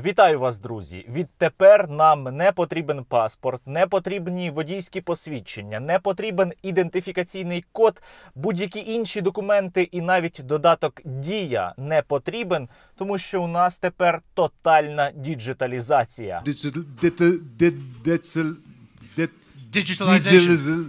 Вітаю вас, друзі! Відтепер нам не потрібен паспорт, не потрібні водійські посвідчення, не потрібен ідентифікаційний код, будь-які інші документи і навіть додаток Дія не потрібен, тому що у нас тепер тотальна діджиталізація. Діджиталізація.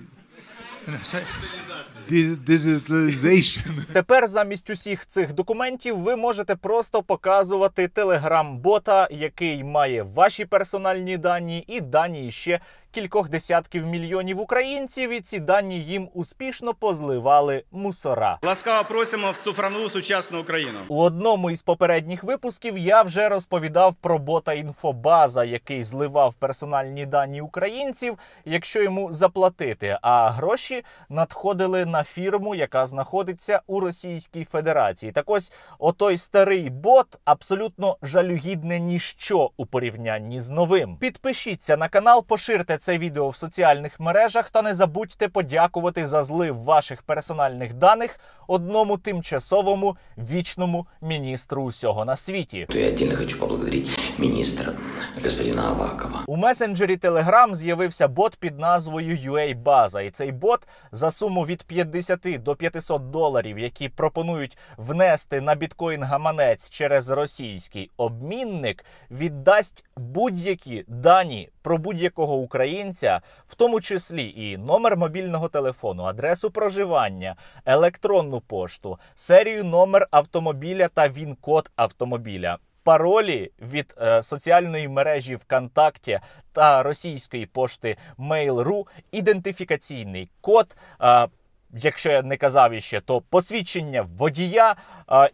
Digitalization. Тепер замість усіх цих документів ви можете просто показувати телеграм-бота, який має ваші персональні дані і дані ще кількох десятків мільйонів українців, і ці дані їм успішно позливали мусора. Ласкаво просимо в цифрову сучасну Україну. У одному із попередніх випусків я вже розповідав про бота інфобаза, який зливав персональні дані українців, якщо йому заплатити. А гроші надходили на фірму, яка знаходиться у Російській Федерації. Так ось отой старий бот абсолютно жалюгідне ніщо у порівнянні з новим. Підпишіться на канал, поширте це відео в соціальних мережах та не забудьте подякувати за злив ваших персональних даних одному тимчасовому вічному міністру усього на світі. То Я віддільно хочу поблагодарити міністра господина Авакова. У месенджері Telegram з'явився бот під назвою UA База, і цей бот за суму від 50 до 500 доларів, які пропонують внести на біткоін гаманець через російський обмінник, віддасть будь-які дані про будь-якого українця українця, в тому числі і номер мобільного телефону, адресу проживання, електронну пошту, серію номер автомобіля та він-код автомобіля. Паролі від е, соціальної мережі ВКонтакті та російської пошти Mail.ru, ідентифікаційний код. Е, якщо я не казав іще, то посвідчення водія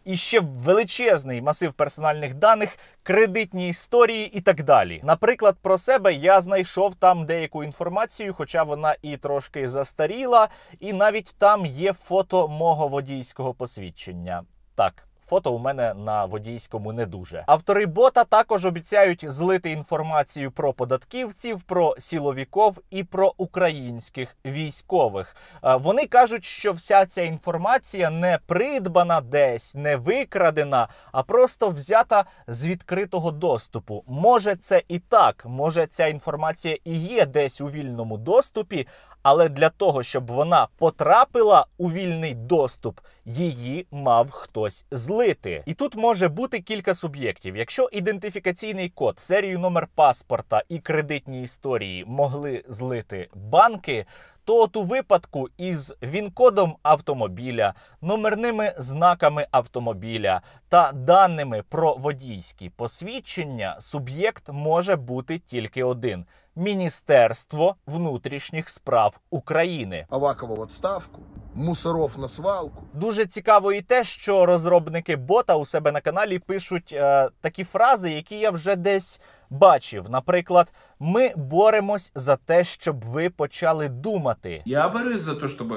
і ще величезний масив персональних даних, кредитні історії і так далі. Наприклад, про себе я знайшов там деяку інформацію, хоча вона і трошки застаріла, і навіть там є фото мого водійського посвідчення. Так фото у мене на водійському не дуже. Автори бота також обіцяють злити інформацію про податківців, про сіловіков і про українських військових. Е, вони кажуть, що вся ця інформація не придбана десь, не викрадена, а просто взята з відкритого доступу. Може, це і так, може ця інформація і є десь у вільному доступі, але для того, щоб вона потрапила у вільний доступ, її мав хтось злити. І тут може бути кілька суб'єктів. Якщо ідентифікаційний код, серію номер паспорта і кредитні історії могли злити банки, то от у випадку із вінкодом автомобіля, номерними знаками автомобіля та даними про водійські посвідчення суб'єкт може бути тільки один: Міністерство внутрішніх справ України. Авакову відставку мусоров на свалку. Дуже цікаво, і те, що розробники бота у себе на каналі пишуть е, такі фрази, які я вже десь бачив. Наприклад, ми боремось за те, щоб ви почали думати. Я борюсь за те, щоб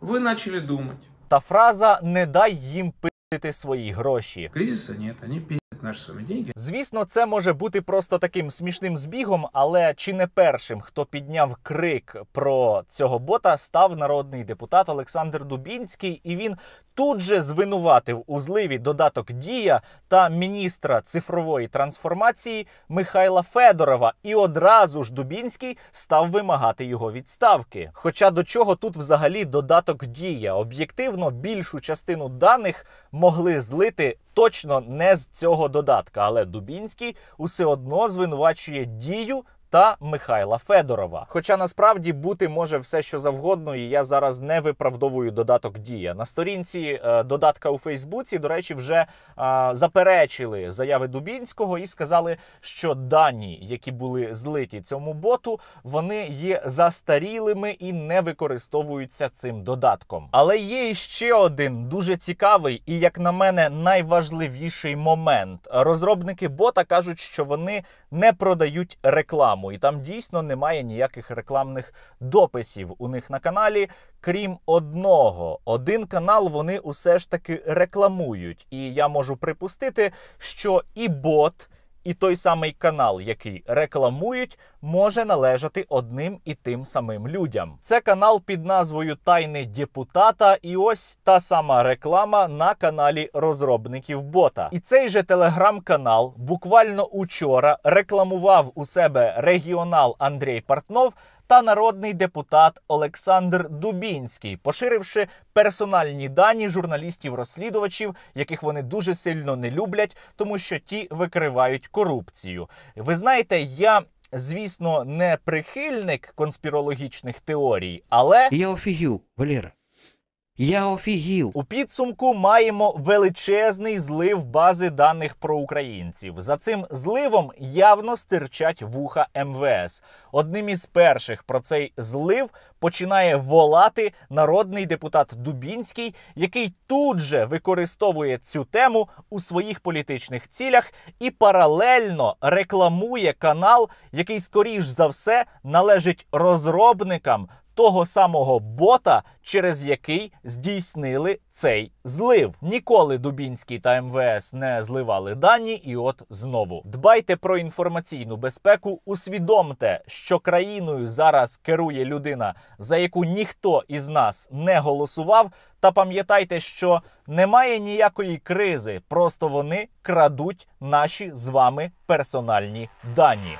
ви почали думати. Та фраза не дай їм пити свої гроші. Кризиса ні, вони пі наши с деньги. Звісно, це може бути просто таким смішним збігом, але чи не першим, хто підняв крик про цього бота, став народний депутат Олександр Дубінський, і він тут же звинуватив у зливі додаток Дія та міністра цифрової трансформації Михайла Федорова. І одразу ж Дубінський став вимагати його відставки. Хоча до чого тут взагалі додаток дія об'єктивно більшу частину даних могли злити точно не з цього додатка. Але Дубінський усе одно звинувачує дію та Михайла Федорова. Хоча насправді бути може все, що завгодно, і я зараз не виправдовую додаток Дія на сторінці е, додатка у Фейсбуці. До речі, вже е, заперечили заяви Дубінського і сказали, що дані, які були злиті цьому боту, вони є застарілими і не використовуються цим додатком. Але є іще один дуже цікавий і, як на мене, найважливіший момент. Розробники бота кажуть, що вони не продають рекламу, і там дійсно немає ніяких рекламних дописів у них на каналі. Крім одного, один канал вони усе ж таки рекламують. І я можу припустити, що і бот і той самий канал, який рекламують, може належати одним і тим самим людям. Це канал під назвою Тайни депутата, і ось та сама реклама на каналі розробників бота. І цей же телеграм-канал буквально учора рекламував у себе регіонал Андрій Партнов та народний депутат Олександр Дубінський, поширивши персональні дані журналістів-розслідувачів, яких вони дуже сильно не люблять, тому що ті викривають корупцію. Ви знаєте, я. Звісно, не прихильник конспірологічних теорій, але я офігів, Валера. Я офігів. У підсумку маємо величезний злив бази даних про українців. За цим зливом явно стирчать вуха МВС. Одним із перших про цей злив починає волати народний депутат Дубінський, який тут же використовує цю тему у своїх політичних цілях і паралельно рекламує канал, який скоріш за все належить розробникам того самого бота, через який здійснили цей злив. Ніколи Дубінський та МВС не зливали дані, і от знову дбайте про інформаційну безпеку. Усвідомте, що країною зараз керує людина, за яку ніхто із нас не голосував. Та пам'ятайте, що немає ніякої кризи, просто вони крадуть наші з вами персональні дані.